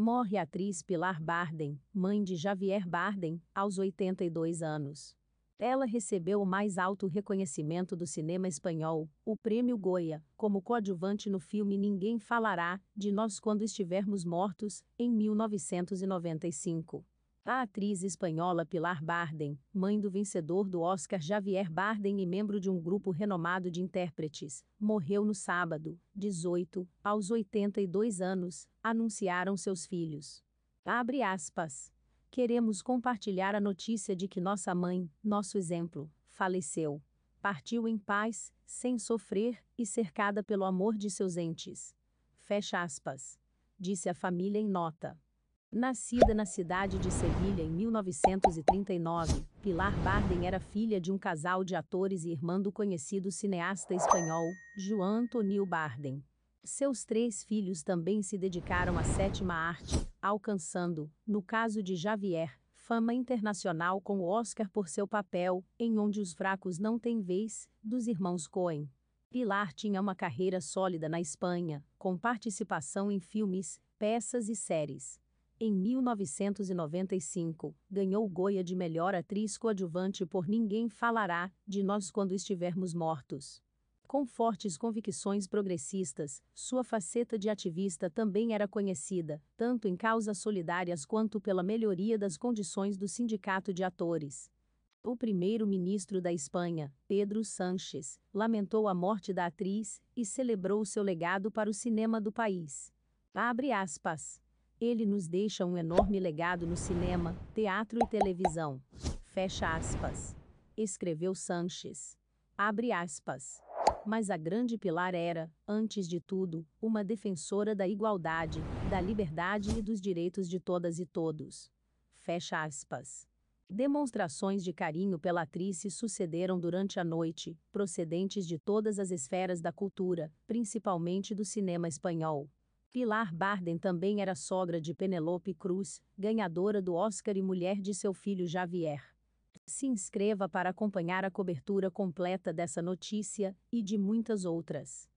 Morre a atriz Pilar Barden, mãe de Javier Barden, aos 82 anos. Ela recebeu o mais alto reconhecimento do cinema espanhol, o Prêmio Goya, como coadjuvante no filme Ninguém Falará de Nós Quando Estivermos Mortos, em 1995. A atriz espanhola Pilar Bardem, mãe do vencedor do Oscar Javier Bardem e membro de um grupo renomado de intérpretes, morreu no sábado, 18, aos 82 anos, anunciaram seus filhos. Abre aspas. Queremos compartilhar a notícia de que nossa mãe, nosso exemplo, faleceu. Partiu em paz, sem sofrer e cercada pelo amor de seus entes. Fecha aspas. Disse a família em nota. Nascida na cidade de Sevilha em 1939, Pilar Bardem era filha de um casal de atores e irmã do conhecido cineasta espanhol, João Antonio Bardem. Seus três filhos também se dedicaram à sétima arte, alcançando, no caso de Javier, fama internacional com o Oscar por seu papel em Onde os Fracos Não Têm Vez, dos irmãos Coen. Pilar tinha uma carreira sólida na Espanha, com participação em filmes, peças e séries. Em 1995, ganhou o Goya de melhor atriz coadjuvante por Ninguém Falará de Nós Quando Estivermos Mortos. Com fortes convicções progressistas, sua faceta de ativista também era conhecida, tanto em causas solidárias quanto pela melhoria das condições do sindicato de atores. O primeiro-ministro da Espanha, Pedro Sánchez, lamentou a morte da atriz e celebrou seu legado para o cinema do país. Abre aspas. Ele nos deixa um enorme legado no cinema, teatro e televisão. Fecha aspas. Escreveu Sanches. Abre aspas. Mas a grande pilar era, antes de tudo, uma defensora da igualdade, da liberdade e dos direitos de todas e todos. Fecha aspas. Demonstrações de carinho pela atriz se sucederam durante a noite, procedentes de todas as esferas da cultura, principalmente do cinema espanhol. Pilar Barden também era sogra de Penelope Cruz, ganhadora do Oscar e mulher de seu filho Javier. Se inscreva para acompanhar a cobertura completa dessa notícia e de muitas outras.